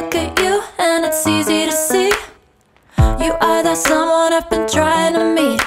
look at you and it's easy to see You are that someone I've been trying to meet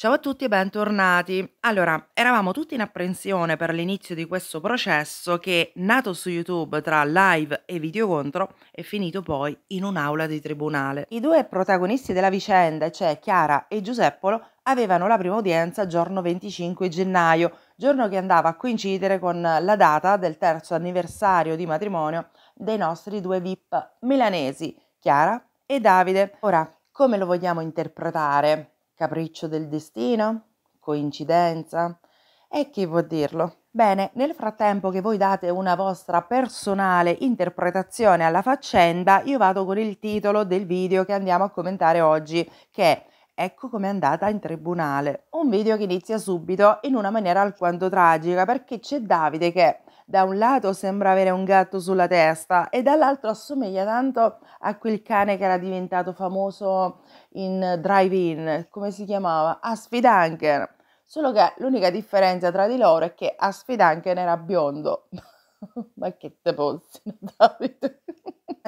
Ciao a tutti e bentornati. Allora, eravamo tutti in apprensione per l'inizio di questo processo che, nato su YouTube tra live e video contro, è finito poi in un'aula di tribunale. I due protagonisti della vicenda, cioè Chiara e Giuseppolo, avevano la prima udienza giorno 25 gennaio, giorno che andava a coincidere con la data del terzo anniversario di matrimonio dei nostri due VIP milanesi, Chiara e Davide. Ora, come lo vogliamo interpretare? Capriccio del destino? Coincidenza? E chi può dirlo? Bene, nel frattempo che voi date una vostra personale interpretazione alla faccenda, io vado con il titolo del video che andiamo a commentare oggi, che è Ecco com'è andata in tribunale. Un video che inizia subito in una maniera alquanto tragica perché c'è Davide che da un lato sembra avere un gatto sulla testa e dall'altro assomiglia tanto a quel cane che era diventato famoso in Drive-In, come si chiamava? A Sfidanker. Solo che l'unica differenza tra di loro è che a Sfidanker era biondo. Ma che te pozzi, Davide?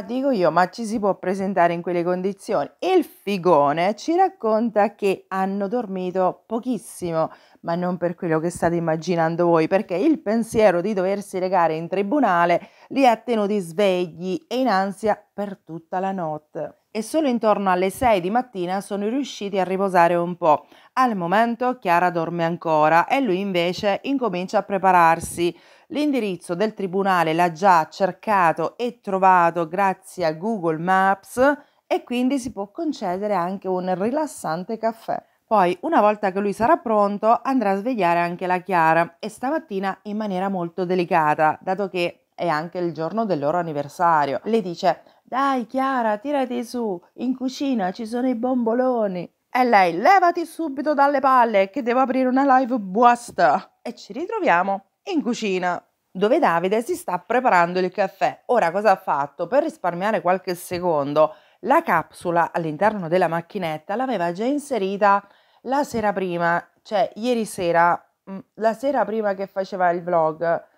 Dico io, ma ci si può presentare in quelle condizioni? Il figone ci racconta che hanno dormito pochissimo, ma non per quello che state immaginando voi, perché il pensiero di doversi legare in tribunale li ha tenuti svegli e in ansia per tutta la notte. E solo intorno alle 6 di mattina sono riusciti a riposare un po'. Al momento Chiara dorme ancora e lui invece incomincia a prepararsi L'indirizzo del tribunale l'ha già cercato e trovato grazie a Google Maps e quindi si può concedere anche un rilassante caffè. Poi, una volta che lui sarà pronto, andrà a svegliare anche la Chiara e stamattina in maniera molto delicata, dato che è anche il giorno del loro anniversario. Le dice: Dai, Chiara, tirati su, in cucina ci sono i bomboloni. E lei, levati subito dalle palle che devo aprire una live buasta. E ci ritroviamo in cucina dove Davide si sta preparando il caffè. Ora cosa ha fatto? Per risparmiare qualche secondo, la capsula all'interno della macchinetta l'aveva già inserita la sera prima, cioè ieri sera, mm, la sera prima che faceva il vlog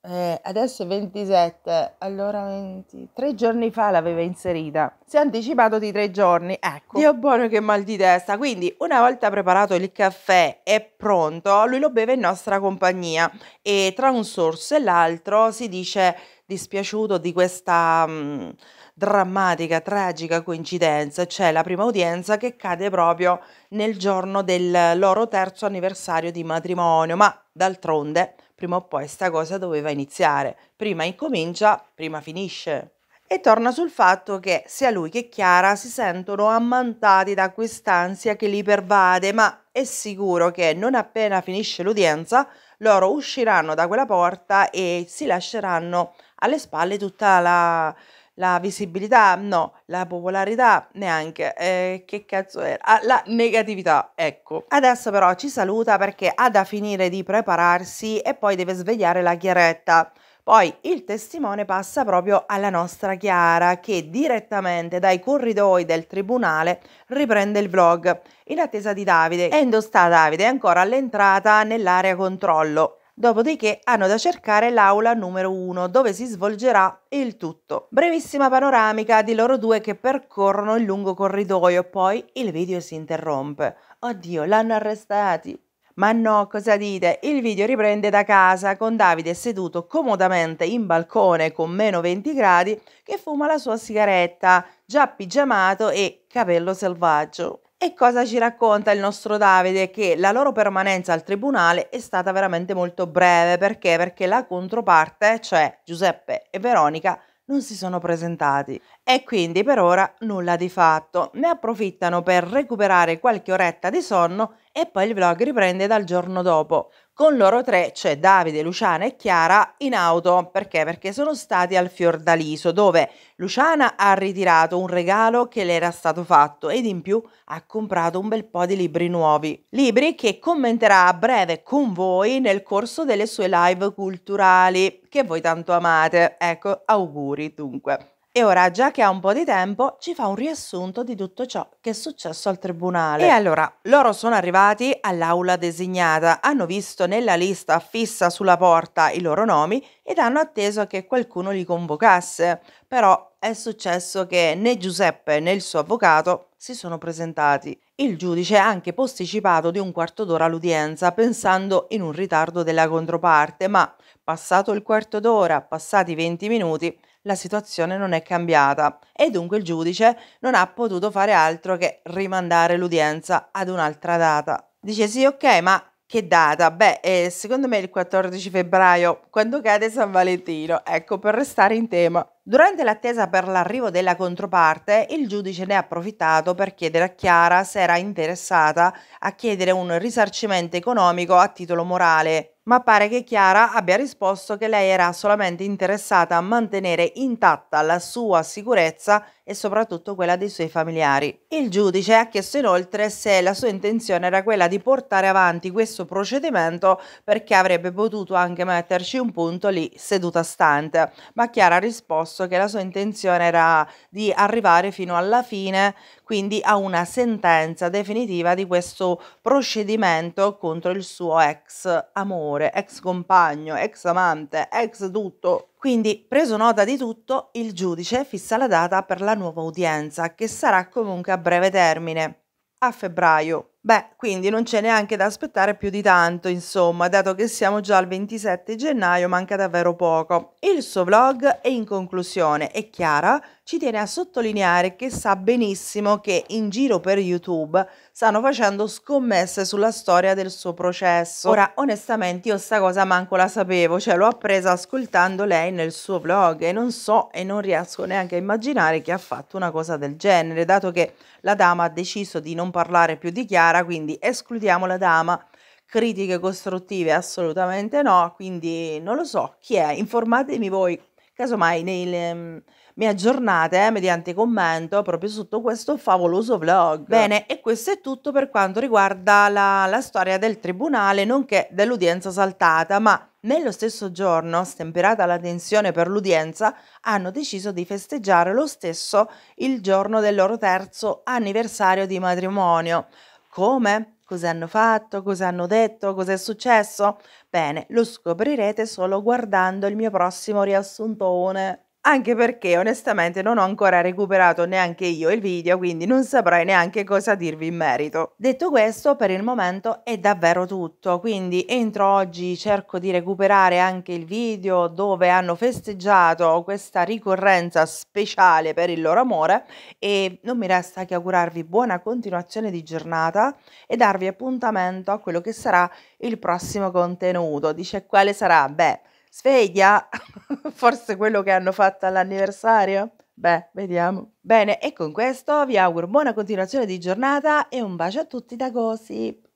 eh, adesso è 27, allora 20. Tre giorni fa l'aveva inserita. Si è anticipato di tre giorni, ecco. Dio buono che mal di testa. Quindi, una volta preparato il caffè e pronto, lui lo beve in nostra compagnia. E tra un sorso e l'altro si dice dispiaciuto di questa mh, mm, drammatica, tragica coincidenza. C'è cioè la prima udienza che cade proprio nel giorno del loro terzo anniversario di matrimonio. Ma d'altronde prima o poi sta cosa doveva iniziare, prima incomincia, prima finisce. E torna sul fatto che sia lui che Chiara si sentono ammantati da quest'ansia che li pervade, ma è sicuro che non appena finisce l'udienza loro usciranno da quella porta e si lasceranno alle spalle tutta la, la visibilità no, la popolarità neanche, eh, che cazzo era, ah, la negatività, ecco. Adesso però ci saluta perché ha da finire di prepararsi e poi deve svegliare la chiaretta. Poi il testimone passa proprio alla nostra Chiara che direttamente dai corridoi del tribunale riprende il vlog in attesa di Davide e indossa Davide ancora all'entrata nell'area controllo dopodiché hanno da cercare l'aula numero 1 dove si svolgerà il tutto. Brevissima panoramica di loro due che percorrono il lungo corridoio, poi il video si interrompe. Oddio, l'hanno arrestati. Ma no, cosa dite? Il video riprende da casa con Davide seduto comodamente in balcone con meno 20 gradi che fuma la sua sigaretta, già pigiamato e capello selvaggio. E cosa ci racconta il nostro Davide? Che la loro permanenza al tribunale è stata veramente molto breve, perché? Perché la controparte, cioè Giuseppe e Veronica, non si sono presentati e quindi per ora nulla di fatto. Ne approfittano per recuperare qualche oretta di sonno e poi il vlog riprende dal giorno dopo. Con loro tre, cioè Davide, Luciana e Chiara, in auto. Perché? Perché sono stati al Fiordaliso, dove Luciana ha ritirato un regalo che le era stato fatto ed in più ha comprato un bel po' di libri nuovi. Libri che commenterà a breve con voi nel corso delle sue live culturali, che voi tanto amate. Ecco, auguri dunque. E ora, già che ha un po' di tempo, ci fa un riassunto di tutto ciò che è successo al tribunale. E allora, loro sono arrivati all'aula designata, hanno visto nella lista fissa sulla porta i loro nomi ed hanno atteso che qualcuno li convocasse. Però è successo che né Giuseppe né il suo avvocato si sono presentati. Il giudice ha anche posticipato di un quarto d'ora l'udienza, pensando in un ritardo della controparte, ma passato il quarto d'ora, passati 20 minuti, la situazione non è cambiata e dunque il giudice non ha potuto fare altro che rimandare l'udienza ad un'altra data. Dice sì, ok, ma che data? Beh, eh, secondo me il 14 febbraio, quando cade San Valentino. Ecco, per restare in tema. Durante l'attesa per l'arrivo della controparte, il giudice ne ha approfittato per chiedere a Chiara se era interessata a chiedere un risarcimento economico a titolo morale, ma pare che Chiara abbia risposto che lei era solamente interessata a mantenere intatta la sua sicurezza e soprattutto quella dei suoi familiari. Il giudice ha chiesto inoltre se la sua intenzione era quella di portare avanti questo procedimento perché avrebbe potuto anche metterci un punto lì seduta stante, ma Chiara ha risposto discorso che la sua intenzione era di arrivare fino alla fine, quindi a una sentenza definitiva di questo procedimento contro il suo ex amore, ex compagno, ex amante, ex tutto. Quindi, preso nota di tutto, il giudice fissa la data per la nuova udienza, che sarà comunque a breve termine, a febbraio Beh, quindi non c'è neanche da aspettare più di tanto, insomma, dato che siamo già al 27 gennaio, manca davvero poco. Il suo vlog è in conclusione e Chiara ci tiene a sottolineare che sa benissimo che in giro per YouTube stanno facendo scommesse sulla storia del suo processo. Ora, onestamente, io sta cosa manco la sapevo, cioè l'ho appresa ascoltando lei nel suo vlog e non so e non riesco neanche a immaginare che ha fatto una cosa del genere, dato che la dama ha deciso di non parlare più di Chiara chiara, quindi escludiamo la dama. Critiche costruttive assolutamente no, quindi non lo so chi è, informatemi voi casomai nel, mi mm, aggiornate eh, mediante commento proprio sotto questo favoloso vlog. Bene, e questo è tutto per quanto riguarda la, la storia del tribunale, nonché dell'udienza saltata, ma nello stesso giorno, stemperata la tensione per l'udienza, hanno deciso di festeggiare lo stesso il giorno del loro terzo anniversario di matrimonio. Come? Cosa hanno fatto? Cosa hanno detto? Cos'è successo? Bene, lo scoprirete solo guardando il mio prossimo riassuntone anche perché onestamente non ho ancora recuperato neanche io il video, quindi non saprei neanche cosa dirvi in merito. Detto questo, per il momento è davvero tutto, quindi entro oggi cerco di recuperare anche il video dove hanno festeggiato questa ricorrenza speciale per il loro amore e non mi resta che augurarvi buona continuazione di giornata e darvi appuntamento a quello che sarà il prossimo contenuto. Dice quale sarà? Beh, sveglia, forse quello che hanno fatto all'anniversario? Beh, vediamo. Bene, e con questo vi auguro buona continuazione di giornata e un bacio a tutti da Gossip.